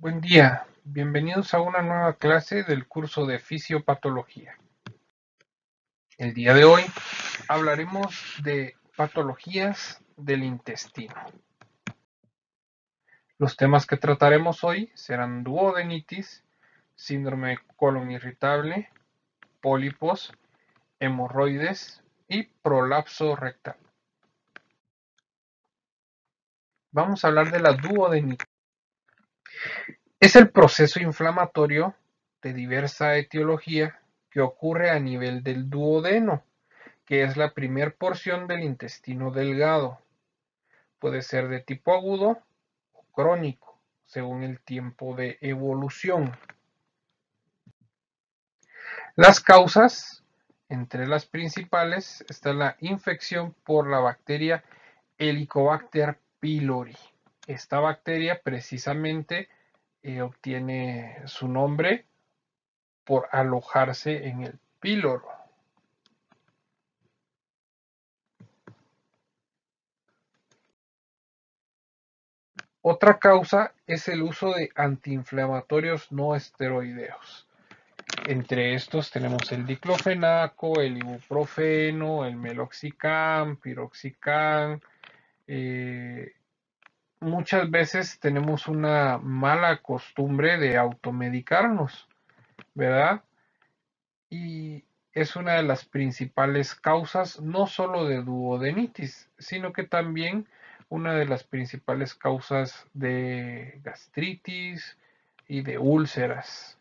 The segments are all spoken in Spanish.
Buen día, bienvenidos a una nueva clase del curso de fisiopatología. El día de hoy hablaremos de patologías del intestino. Los temas que trataremos hoy serán duodenitis, síndrome de colon irritable, pólipos, hemorroides y prolapso rectal. Vamos a hablar de la duodenitis. Es el proceso inflamatorio de diversa etiología que ocurre a nivel del duodeno, que es la primer porción del intestino delgado. Puede ser de tipo agudo o crónico, según el tiempo de evolución. Las causas, entre las principales, está la infección por la bacteria Helicobacter pylori. Esta bacteria precisamente eh, obtiene su nombre por alojarse en el píloro. Otra causa es el uso de antiinflamatorios no esteroideos. Entre estos tenemos el diclofenaco, el ibuprofeno, el meloxicam, piroxicam, eh, muchas veces tenemos una mala costumbre de automedicarnos, ¿verdad? Y es una de las principales causas, no solo de duodenitis, sino que también una de las principales causas de gastritis y de úlceras.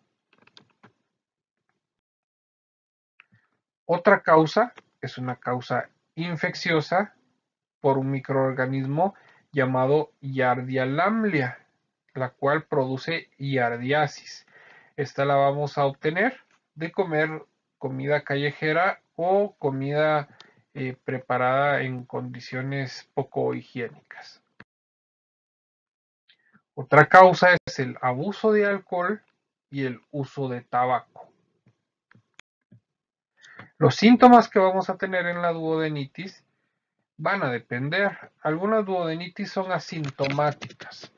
Otra causa es una causa infecciosa por un microorganismo llamado yardialamlia, la cual produce yardiasis. Esta la vamos a obtener de comer comida callejera o comida eh, preparada en condiciones poco higiénicas. Otra causa es el abuso de alcohol y el uso de tabaco. Los síntomas que vamos a tener en la duodenitis van a depender. Algunas duodenitis son asintomáticas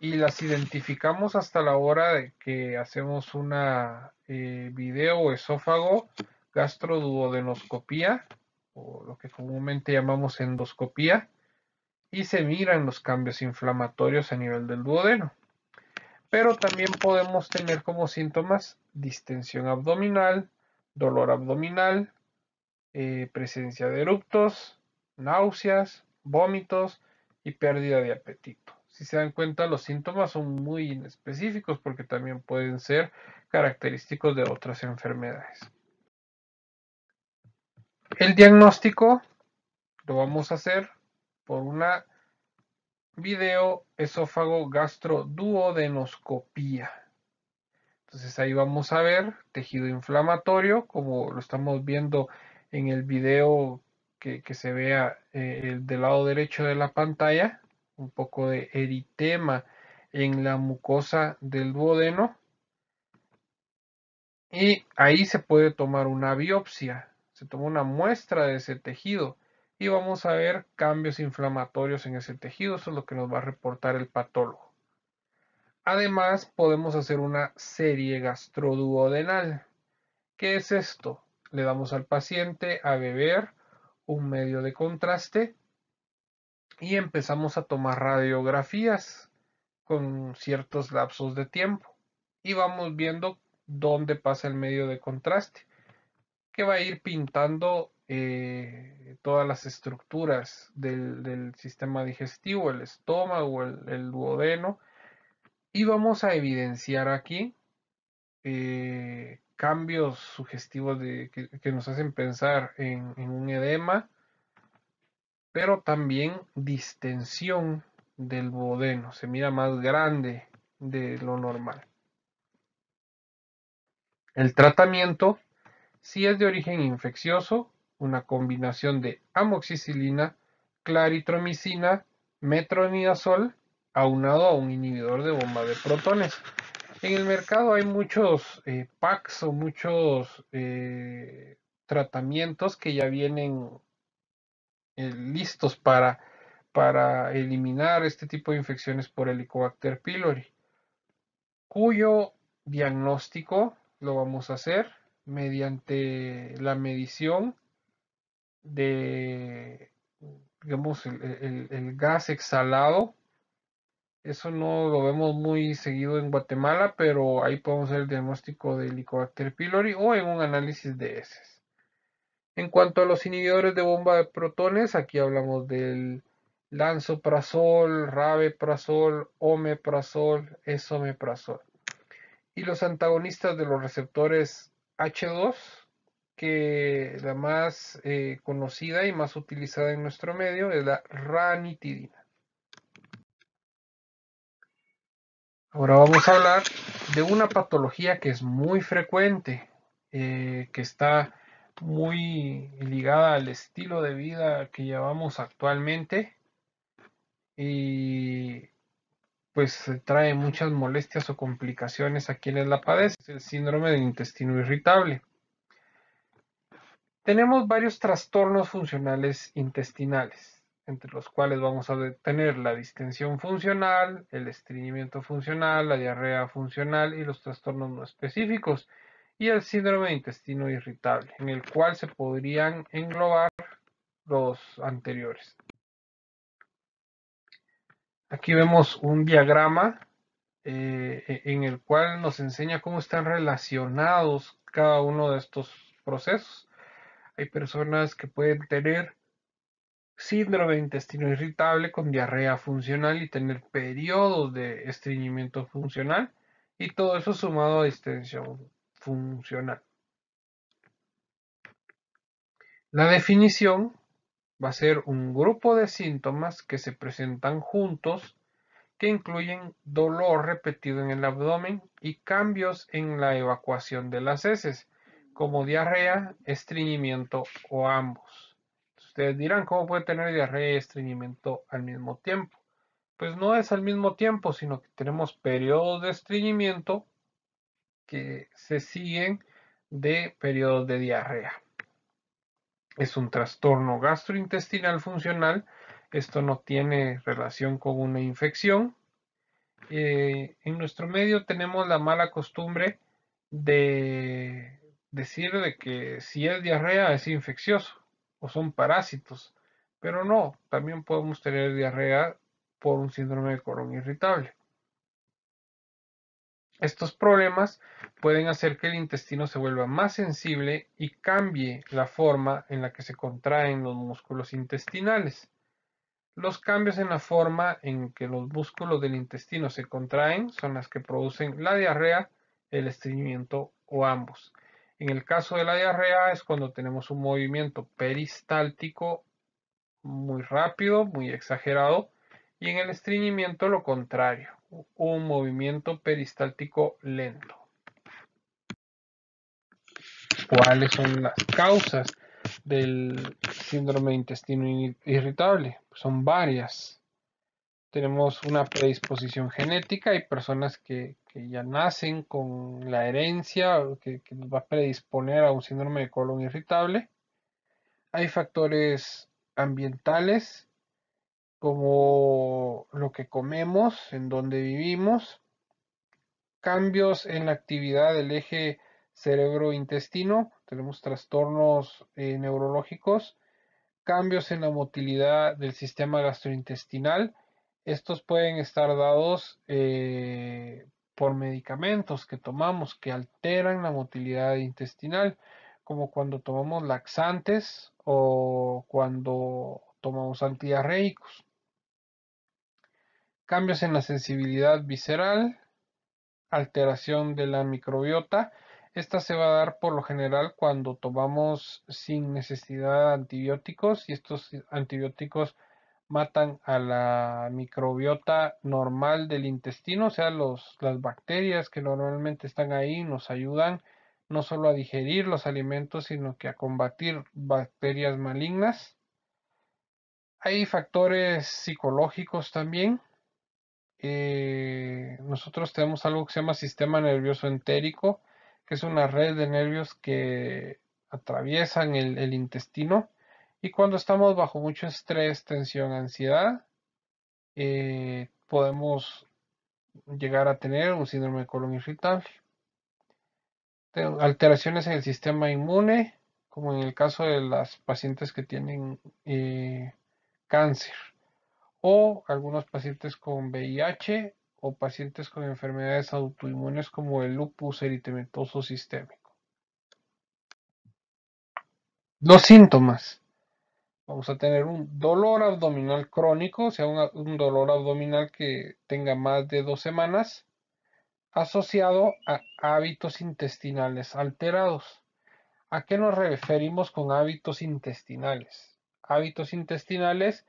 y las identificamos hasta la hora de que hacemos una eh, video esófago gastroduodenoscopía o lo que comúnmente llamamos endoscopía y se miran los cambios inflamatorios a nivel del duodeno. Pero también podemos tener como síntomas distensión abdominal, dolor abdominal, eh, presencia de eructos, náuseas, vómitos y pérdida de apetito. Si se dan cuenta, los síntomas son muy inespecíficos porque también pueden ser característicos de otras enfermedades. El diagnóstico lo vamos a hacer por una video esófago gastroduodenoscopía. Entonces ahí vamos a ver tejido inflamatorio, como lo estamos viendo en el video que, se vea eh, del lado derecho de la pantalla, un poco de eritema en la mucosa del duodeno. Y ahí se puede tomar una biopsia, se toma una muestra de ese tejido y vamos a ver cambios inflamatorios en ese tejido, eso es lo que nos va a reportar el patólogo. Además, podemos hacer una serie gastroduodenal. ¿Qué es esto? Le damos al paciente a beber un medio de contraste y empezamos a tomar radiografías con ciertos lapsos de tiempo y vamos viendo dónde pasa el medio de contraste que va a ir pintando eh, todas las estructuras del, sistema digestivo, el estómago, el, duodeno y vamos a evidenciar aquí eh, cambios sugestivos que, nos hacen pensar en, en un edema, pero también distensión del bodeno, se mira más grande de lo normal. El tratamiento, si es de origen infeccioso, una combinación de amoxicilina, claritromicina, metronidazol, aunado a un inhibidor de bomba de protones. En el mercado hay muchos eh, packs o muchos eh, tratamientos que ya vienen eh, listos para, para eliminar este tipo de infecciones por Helicobacter pylori, cuyo diagnóstico lo vamos a hacer mediante la medición de digamos, el gas exhalado eso no lo vemos muy seguido en Guatemala, pero ahí podemos ver el diagnóstico de Helicobacter pylori o en un análisis de heces. En cuanto a los inhibidores de bomba de protones, aquí hablamos del lanzoprazol, rabeprazol, omeprazol, esomeprazol. Y los antagonistas de los receptores H2, que la más eh, conocida y más utilizada en nuestro medio es la ranitidina. Ahora vamos a hablar de una patología que es muy frecuente, eh, que está muy ligada al estilo de vida que llevamos actualmente y pues trae muchas molestias o complicaciones a quienes la padecen, el síndrome del intestino irritable. Tenemos varios trastornos funcionales intestinales entre los cuales vamos a tener la distensión funcional, el estreñimiento funcional, la diarrea funcional y los trastornos no específicos, y el síndrome de intestino irritable, en el cual se podrían englobar los anteriores. Aquí vemos un diagrama eh, e-, en el cual nos enseña cómo están relacionados cada uno de estos procesos. Hay personas que pueden tener síndrome de intestino irritable con diarrea funcional y tener periodos de estreñimiento funcional y todo eso sumado a distensión funcional. La definición va a ser un grupo de síntomas que se presentan juntos que incluyen dolor repetido en el abdomen y cambios en la evacuación de las heces, como diarrea, estreñimiento o ambos. Ustedes dirán, ¿cómo puede tener diarrea y estreñimiento al mismo tiempo? Pues no es al mismo tiempo, sino que tenemos periodos de estreñimiento que se siguen de periodos de diarrea. Es un trastorno gastrointestinal funcional. Esto no tiene relación con una infección. Eh, en nuestro medio tenemos la mala costumbre de decir de que si es diarrea es infeccioso o son parásitos. Pero no, también podemos tener diarrea por un síndrome de colon irritable. Estos problemas pueden hacer que el intestino se vuelva más sensible y cambie la forma en la que se contraen los músculos intestinales. Los cambios en la forma en que los músculos del intestino se contraen son las que producen la diarrea, el estreñimiento o ambos. En el caso de la diarrea es cuando tenemos un movimiento peristáltico muy rápido, muy exagerado, y en el estreñimiento lo contrario, un movimiento peristáltico lento. ¿Cuáles son las causas del síndrome de intestino irritable? Son varias tenemos una predisposición genética, hay personas que, ya nacen con la herencia que, nos va a predisponer a un síndrome de colon irritable. Hay factores ambientales como lo que comemos, en donde vivimos, cambios en la actividad del eje cerebro-intestino, tenemos trastornos eh, neurológicos, cambios en la motilidad del sistema gastrointestinal, estos pueden estar dados eh, por medicamentos que tomamos que alteran la motilidad intestinal, como cuando tomamos laxantes o cuando tomamos antiarreicos. Cambios en la sensibilidad visceral, alteración de la microbiota. Esta se va a dar por lo general cuando tomamos sin necesidad antibióticos y estos antibióticos matan a la microbiota normal del intestino, o sea, las bacterias que normalmente están ahí nos ayudan no solo a digerir los alimentos, sino que a combatir bacterias malignas. Hay factores psicológicos también. Eh, nosotros tenemos algo que se llama sistema nervioso entérico, que es una red de nervios que atraviesan el intestino y cuando estamos bajo mucho estrés, tensión, ansiedad, eh, podemos llegar a tener un síndrome de colon irritable. Alteraciones en el sistema inmune, como en el caso de las pacientes que tienen eh, cáncer, o algunos pacientes con VIH o pacientes con enfermedades autoinmunes como el lupus eritematoso sistémico. Los síntomas vamos a tener un dolor abdominal crónico, o sea, un, dolor abdominal que tenga más de dos semanas, asociado a hábitos intestinales alterados. ¿A qué nos referimos con hábitos intestinales? Hábitos intestinales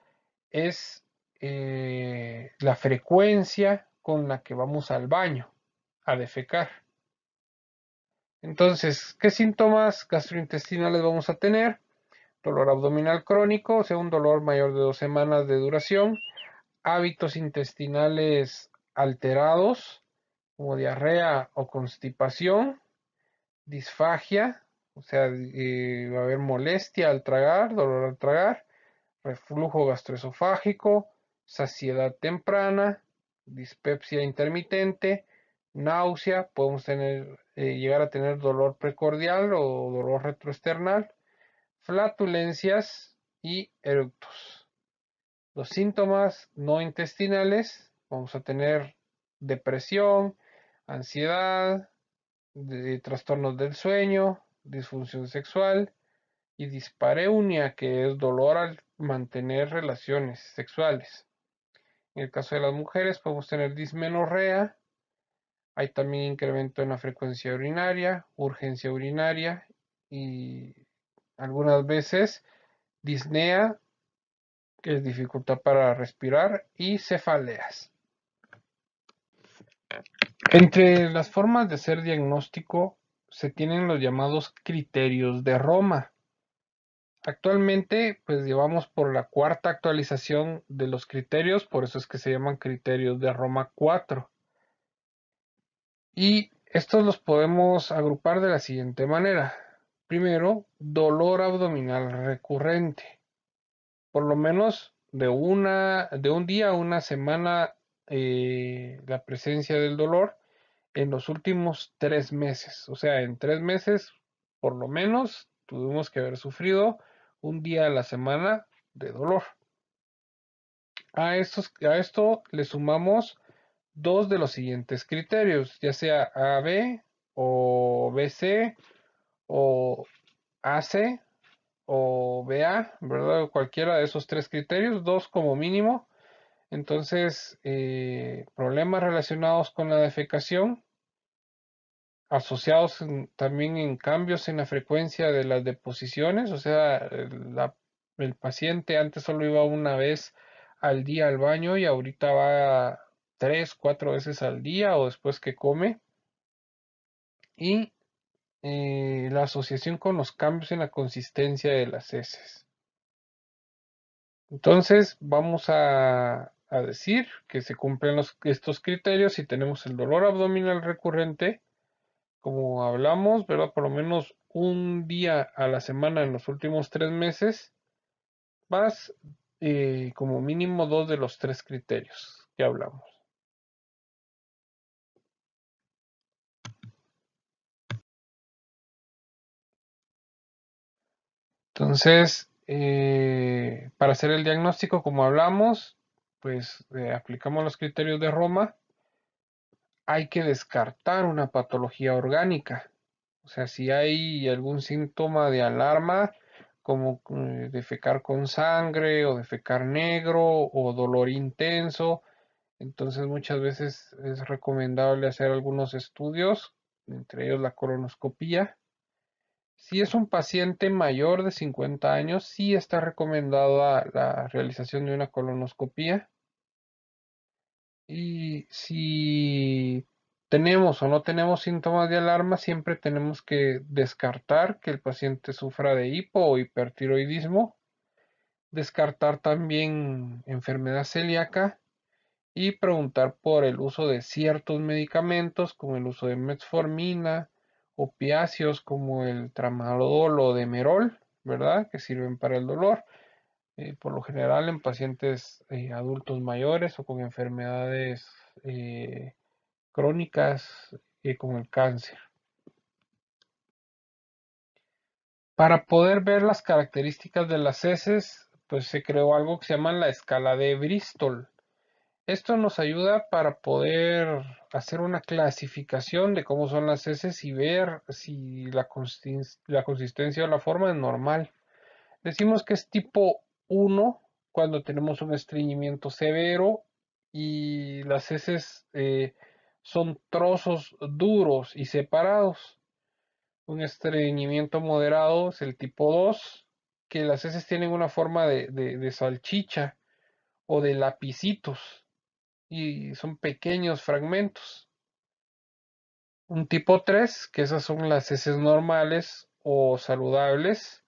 es eh, la frecuencia con la que vamos al baño a defecar. Entonces, ¿qué síntomas gastrointestinales vamos a tener? dolor abdominal crónico, o sea, un dolor mayor de dos semanas de duración, hábitos intestinales alterados, como diarrea o constipación, disfagia, o sea, eh, va a haber molestia al tragar, dolor al tragar, reflujo gastroesofágico, saciedad temprana, dispepsia intermitente, náusea, podemos tener, eh, llegar a tener dolor precordial o dolor retroesternal, flatulencias y eructos. Los síntomas no intestinales, vamos a tener depresión, ansiedad, trastornos del sueño, disfunción sexual y dispareunia, que es dolor al mantener relaciones sexuales. En el caso de las mujeres podemos tener dismenorrea, hay también incremento en la frecuencia urinaria, urgencia urinaria y algunas veces disnea, que es dificultad para respirar, y cefaleas. Entre las formas de hacer diagnóstico se tienen los llamados criterios de Roma. Actualmente, pues llevamos por la cuarta actualización de los criterios, por eso es que se llaman criterios de Roma 4. Y estos los podemos agrupar de la siguiente manera. Primero, dolor abdominal recurrente, por lo menos de, una, de un día a una semana eh, la presencia del dolor en los últimos tres meses. O sea, en tres meses, por lo menos, tuvimos que haber sufrido un día a la semana de dolor. A, a esto le sumamos dos de los siguientes criterios, ya sea AB o BC o AC o BA, ¿verdad? Cualquiera de esos tres criterios, dos como mínimo. Entonces, eh, problemas relacionados con la defecación, asociados también en cambios en la frecuencia de las deposiciones, o sea, el, el paciente antes solo iba una vez al día al baño y ahorita va tres, cuatro veces al día o después que come. Y eh, la asociación con los cambios en la consistencia de las heces. Entonces vamos a, decir que se cumplen estos criterios si tenemos el dolor abdominal recurrente, como hablamos, ¿verdad? Por lo menos un día a la semana en los últimos tres meses, más eh, como mínimo dos de los tres criterios que hablamos. Entonces, eh, para hacer el diagnóstico, como hablamos, pues eh, aplicamos los criterios de Roma. Hay que descartar una patología orgánica. O sea, si hay algún síntoma de alarma, como eh, defecar con sangre o defecar negro o dolor intenso, entonces muchas veces es recomendable hacer algunos estudios, entre ellos la colonoscopía, si es un paciente mayor de 50 años, sí está recomendada la realización de una colonoscopia. Y si tenemos o no tenemos síntomas de alarma, siempre tenemos que descartar que el paciente sufra de hipo o hipertiroidismo, descartar también enfermedad celíaca y preguntar por el uso de ciertos medicamentos como el uso de metformina, opiáceos como el tramadol o demerol, ¿verdad? Que sirven para el dolor. Eh, por lo general en pacientes eh, adultos mayores o con enfermedades eh, crónicas y con el cáncer. Para poder ver las características de las heces, pues se creó algo que se llama la escala de Bristol. Esto nos ayuda para poder hacer una clasificación de cómo son las heces y ver si la, consistencia o la forma es normal. Decimos que es tipo 1 cuando tenemos un estreñimiento severo y las heces eh, son trozos duros y separados. Un estreñimiento moderado es el tipo 2, que las heces tienen una forma de salchicha o de lapicitos y son pequeños fragmentos. Un tipo 3, que esas son las heces normales o saludables,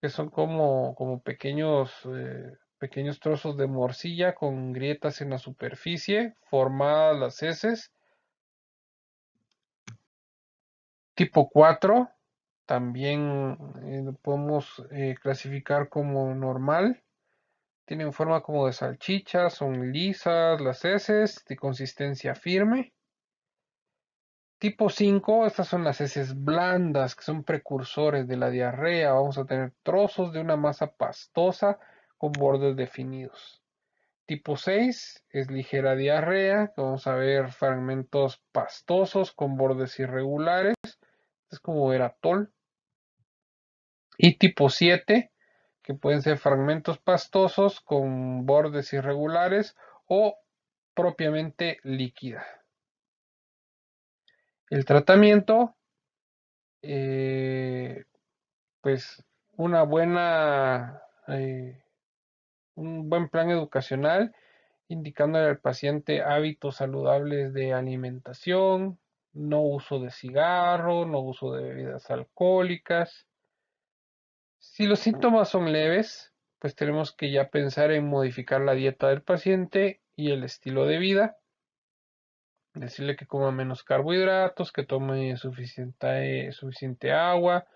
que son como, como pequeños, eh, pequeños trozos de morcilla con grietas en la superficie, formadas las heces. Tipo 4, también eh, podemos eh, clasificar como normal. Tienen forma como de salchicha, son lisas las heces, de consistencia firme. Tipo 5, estas son las heces blandas, que son precursores de la diarrea. Vamos a tener trozos de una masa pastosa con bordes definidos. Tipo 6 es ligera diarrea, vamos a ver fragmentos pastosos con bordes irregulares. Es como eratol. Y tipo 7 que pueden ser fragmentos pastosos con bordes irregulares o propiamente líquida. El tratamiento, eh, pues una buena, eh, un buen plan educacional, indicándole al paciente hábitos saludables de alimentación, no uso de cigarro, no uso de bebidas alcohólicas, si los síntomas son leves, pues tenemos que ya pensar en modificar la dieta del paciente y el estilo de vida. Decirle que coma menos carbohidratos, que tome suficiente, suficiente agua,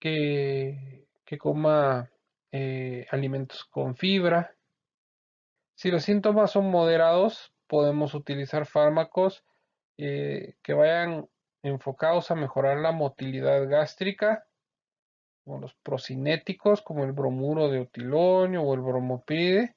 que, coma eh, alimentos con fibra. Si los síntomas son moderados, podemos utilizar fármacos eh, que vayan enfocados a mejorar la motilidad gástrica como los procinéticos, como el bromuro de utilonio o el bromopide.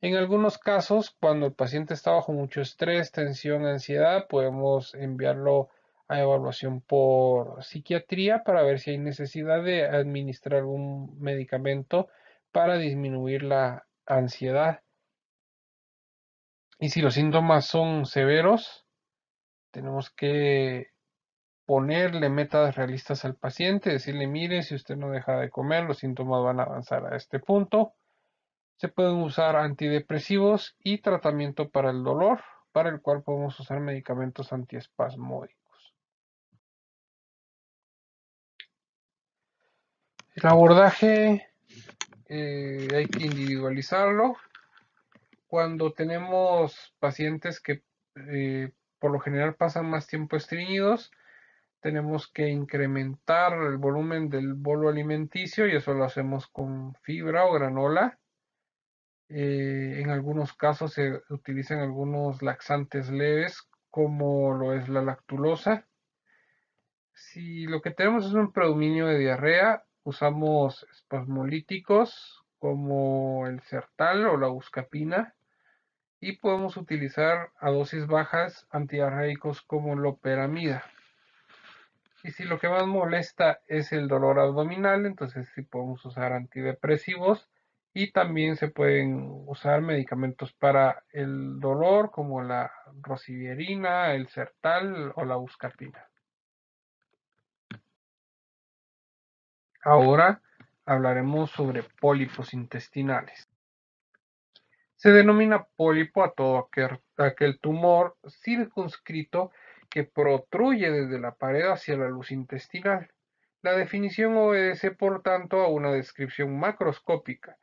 En algunos casos, cuando el paciente está bajo mucho estrés, tensión, ansiedad, podemos enviarlo a evaluación por psiquiatría para ver si hay necesidad de administrar un medicamento para disminuir la ansiedad. Y si los síntomas son severos, tenemos que ponerle metas realistas al paciente, decirle, mire, si usted no deja de comer, los síntomas van a avanzar a este punto. Se pueden usar antidepresivos y tratamiento para el dolor, para el cual podemos usar medicamentos antiespasmódicos. El abordaje eh, hay que individualizarlo. Cuando tenemos pacientes que eh, por lo general pasan más tiempo estreñidos, tenemos que incrementar el volumen del bolo alimenticio y eso lo hacemos con fibra o granola. Eh, en algunos casos se utilizan algunos laxantes leves como lo es la lactulosa. Si lo que tenemos es un predominio de diarrea, usamos espasmolíticos como el Sertal o la Buscapina y podemos utilizar a dosis bajas antiarraicos como loperamida. Y si lo que más molesta es el dolor abdominal, entonces sí podemos usar antidepresivos y también se pueden usar medicamentos para el dolor como la rosivierina, el sertal o la buscapina. Ahora hablaremos sobre pólipos intestinales. Se denomina pólipo a todo aquel tumor circunscrito que protruye desde la pared hacia la luz intestinal. La definición obedece, por tanto, a una descripción macroscópica,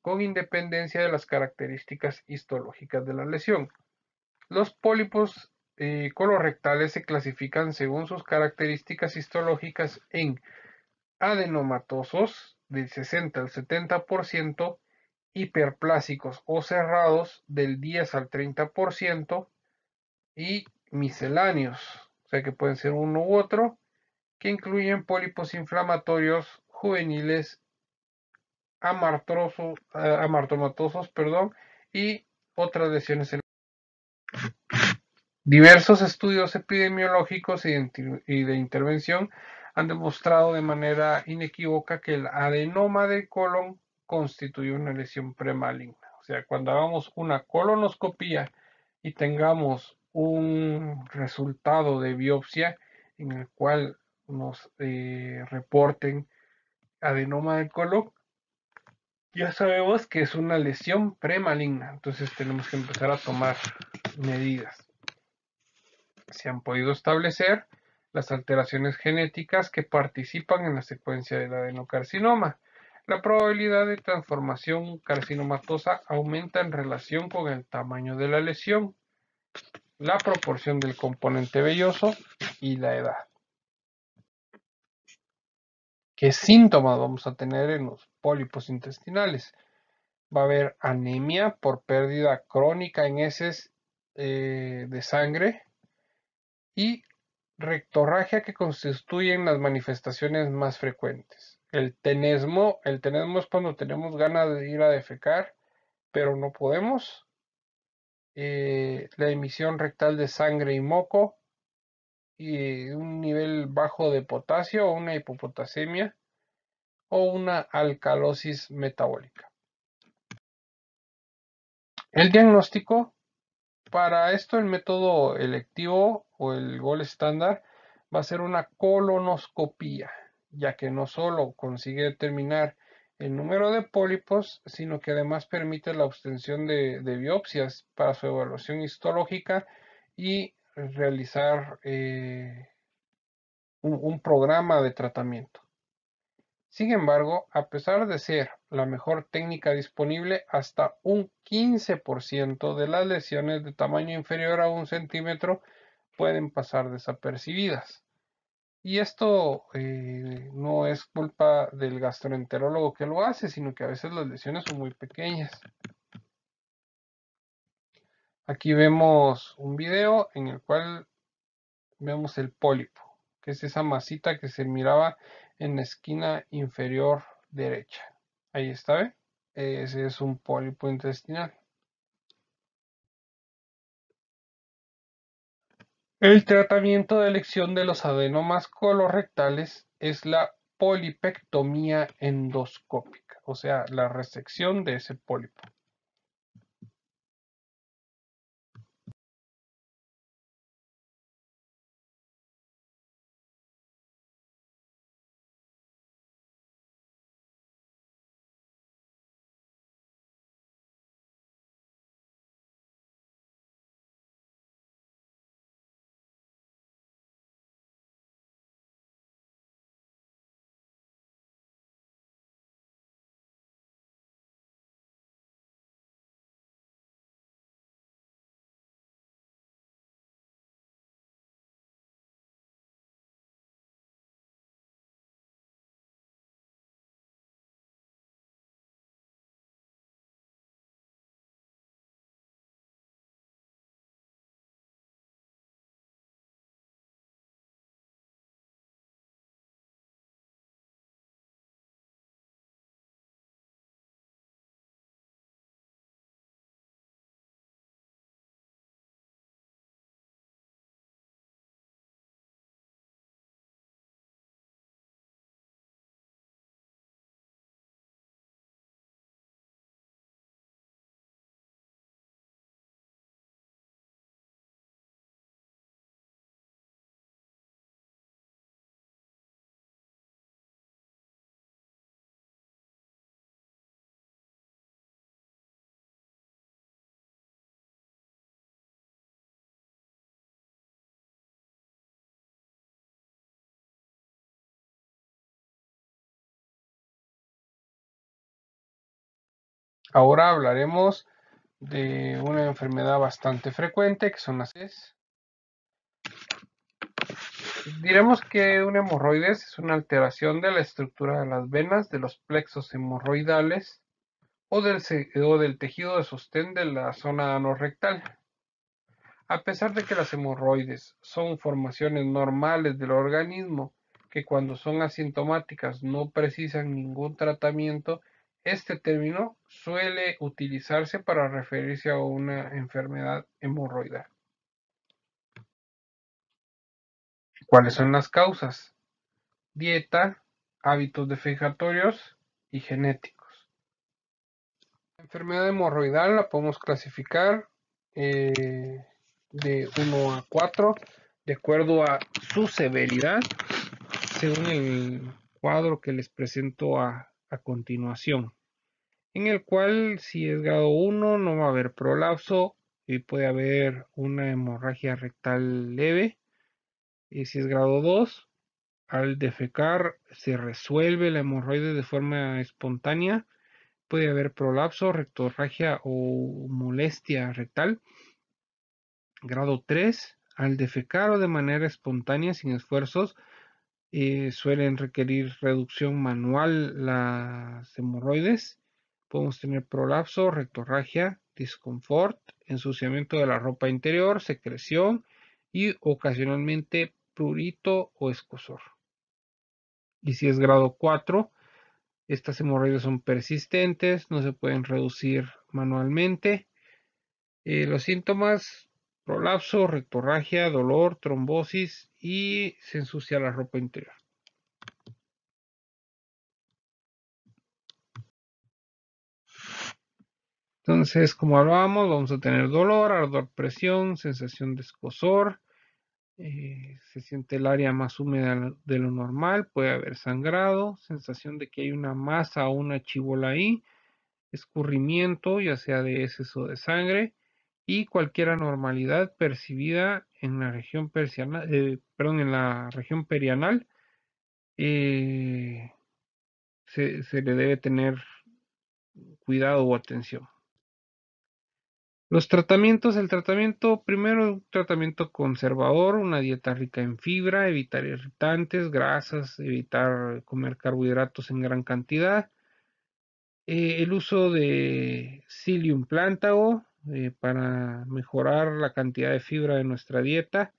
con independencia de las características histológicas de la lesión. Los pólipos eh, colorectales se clasifican según sus características histológicas en adenomatosos del 60 al 70%, hiperplásicos o cerrados del 10 al 30% y misceláneos, o sea que pueden ser uno u otro, que incluyen pólipos inflamatorios juveniles eh, amartomatosos perdón, y otras lesiones Diversos estudios epidemiológicos y de intervención han demostrado de manera inequívoca que el adenoma del colon constituye una lesión premaligna. O sea, cuando hagamos una colonoscopía y tengamos un resultado de biopsia en el cual nos eh, reporten adenoma del colon, ya sabemos que es una lesión premaligna, entonces tenemos que empezar a tomar medidas. Se han podido establecer las alteraciones genéticas que participan en la secuencia del adenocarcinoma. La probabilidad de transformación carcinomatosa aumenta en relación con el tamaño de la lesión la proporción del componente velloso y la edad. ¿Qué síntomas vamos a tener en los pólipos intestinales? Va a haber anemia por pérdida crónica en heces eh, de sangre y rectorragia que constituyen las manifestaciones más frecuentes. El tenesmo, el tenesmo es cuando tenemos ganas de ir a defecar, pero no podemos. Eh, la emisión rectal de sangre y moco, y un nivel bajo de potasio o una hipopotasemia o una alcalosis metabólica. El diagnóstico, para esto el método electivo o el gol estándar va a ser una colonoscopía, ya que no solo consigue determinar el número de pólipos, sino que además permite la obtención de, biopsias para su evaluación histológica y realizar eh, un programa de tratamiento. Sin embargo, a pesar de ser la mejor técnica disponible, hasta un 15% de las lesiones de tamaño inferior a un centímetro pueden pasar desapercibidas. Y esto eh, no es culpa del gastroenterólogo que lo hace, sino que a veces las lesiones son muy pequeñas. Aquí vemos un video en el cual vemos el pólipo, que es esa masita que se miraba en la esquina inferior derecha. Ahí está, ¿ve? Ese es un pólipo intestinal. El tratamiento de elección de los adenomas colorectales es la polipectomía endoscópica, o sea, la resección de ese pólipo. Ahora hablaremos de una enfermedad bastante frecuente que son las es. Diremos que una hemorroides es una alteración de la estructura de las venas, de los plexos hemorroidales o del, del tejido de sostén de la zona anorrectal. A pesar de que las hemorroides son formaciones normales del organismo que cuando son asintomáticas no precisan ningún tratamiento, este término suele utilizarse para referirse a una enfermedad hemorroidal. ¿Cuáles son las causas? Dieta, hábitos defecatorios y genéticos. La enfermedad hemorroidal la podemos clasificar eh, de 1 a 4 de acuerdo a su severidad según el cuadro que les presento a a continuación, en el cual si es grado 1 no va a haber prolapso y puede haber una hemorragia rectal leve. Y si es grado 2, al defecar se resuelve la hemorroide de forma espontánea. Puede haber prolapso, rectorragia o molestia rectal. Grado 3, al defecar o de manera espontánea sin esfuerzos eh, suelen requerir reducción manual las hemorroides. Podemos tener prolapso, rectorragia, disconfort, ensuciamiento de la ropa interior, secreción y ocasionalmente prurito o escosor. Y si es grado 4, estas hemorroides son persistentes, no se pueden reducir manualmente. Eh, los síntomas prolapso, rectorragia, dolor, trombosis y se ensucia la ropa interior. Entonces, como hablábamos, vamos a tener dolor, ardor, presión, sensación de escosor. Eh, se siente el área más húmeda de lo normal, puede haber sangrado, sensación de que hay una masa o una chivola ahí, escurrimiento, ya sea de exceso o de sangre, y cualquier anormalidad percibida en la región eh, perdón, en la región perianal eh, se, le debe tener cuidado o atención. Los tratamientos, el tratamiento, primero un tratamiento conservador, una dieta rica en fibra, evitar irritantes, grasas, evitar comer carbohidratos en gran cantidad, eh, el uso de psyllium plantago, eh, para mejorar la cantidad de fibra de nuestra dieta,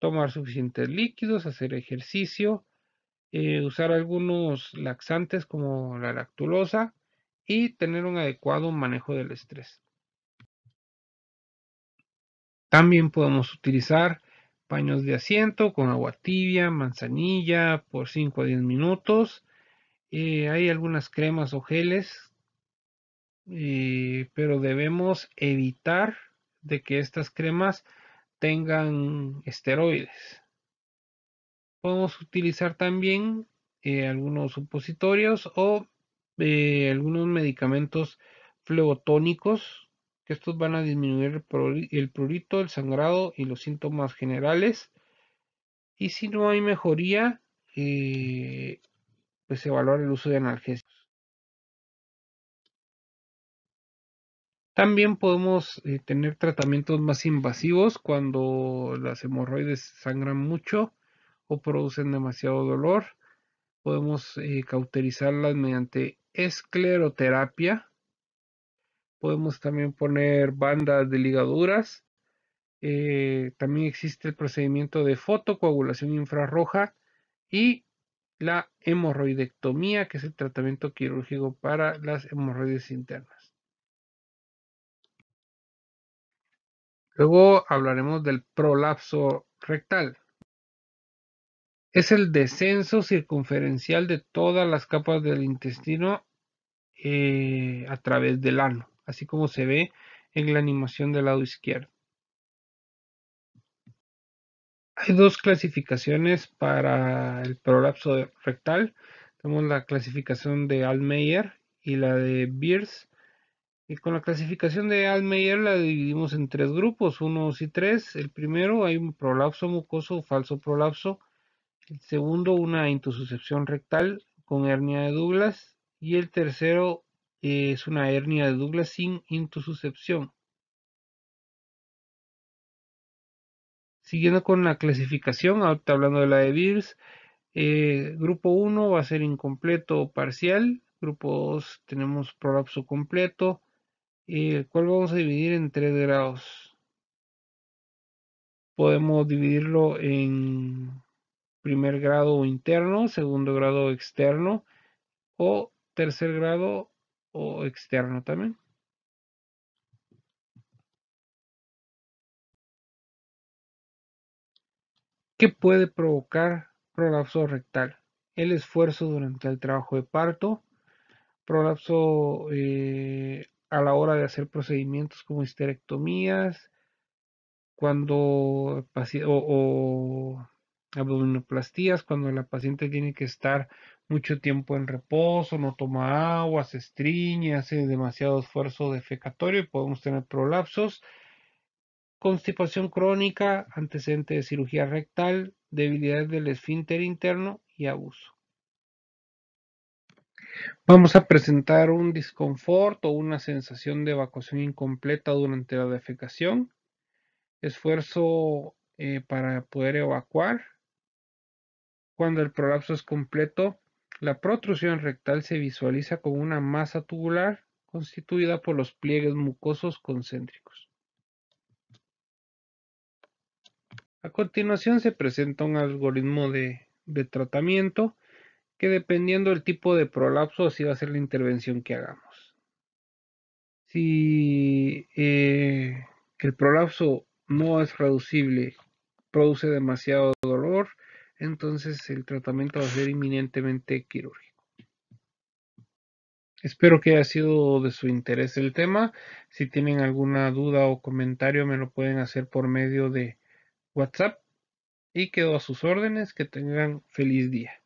tomar suficientes líquidos, hacer ejercicio, eh, usar algunos laxantes como la lactulosa y tener un adecuado manejo del estrés. También podemos utilizar paños de asiento con agua tibia, manzanilla por 5 a 10 minutos. Eh, hay algunas cremas o geles pero debemos evitar de que estas cremas tengan esteroides. Podemos utilizar también eh, algunos supositorios o eh, algunos medicamentos flebotónicos, que estos van a disminuir el prurito, el sangrado y los síntomas generales. Y si no hay mejoría, eh, pues evaluar el uso de analgésicos. También podemos eh, tener tratamientos más invasivos cuando las hemorroides sangran mucho o producen demasiado dolor. Podemos eh, cauterizarlas mediante escleroterapia. Podemos también poner bandas de ligaduras. Eh, también existe el procedimiento de fotocoagulación infrarroja y la hemorroidectomía, que es el tratamiento quirúrgico para las hemorroides internas. Luego hablaremos del prolapso rectal. Es el descenso circunferencial de todas las capas del intestino eh, a través del ano, así como se ve en la animación del lado izquierdo. Hay dos clasificaciones para el prolapso rectal. Tenemos la clasificación de Almeyer y la de Beers y con la clasificación de Almeyer la dividimos en tres grupos, uno y tres. El primero hay un prolapso mucoso o falso prolapso. El segundo una intususcepción rectal con hernia de Douglas. Y el tercero eh, es una hernia de Douglas sin intususcepción. Siguiendo con la clasificación, ahorita hablando de la de Beers, eh, grupo 1 va a ser incompleto o parcial, grupo 2 tenemos prolapso completo, y el cual vamos a dividir en tres grados. Podemos dividirlo en primer grado interno, segundo grado externo o tercer grado o externo también. ¿Qué puede provocar prolapso rectal? El esfuerzo durante el trabajo de parto, prolapso eh, a la hora de hacer procedimientos como histerectomías, cuando o, o abdominoplastías, cuando la paciente tiene que estar mucho tiempo en reposo, no toma agua, se estriña, hace demasiado esfuerzo defecatorio y podemos tener prolapsos, constipación crónica, antecedente de cirugía rectal, debilidad del esfínter interno y abuso. Vamos a presentar un disconfort o una sensación de evacuación incompleta durante la defecación, esfuerzo eh, para poder evacuar. Cuando el prolapso es completo, la protrusión rectal se visualiza como una masa tubular constituida por los pliegues mucosos concéntricos. A continuación se presenta un algoritmo de tratamiento que dependiendo del tipo de prolapso, así va a ser la intervención que hagamos. Si eh, el prolapso no es reducible, produce demasiado dolor, entonces el tratamiento va a ser inminentemente quirúrgico. Espero que haya sido de su interés el tema. Si tienen alguna duda o comentario, me lo pueden hacer por medio de WhatsApp. Y quedo a sus órdenes. Que tengan feliz día.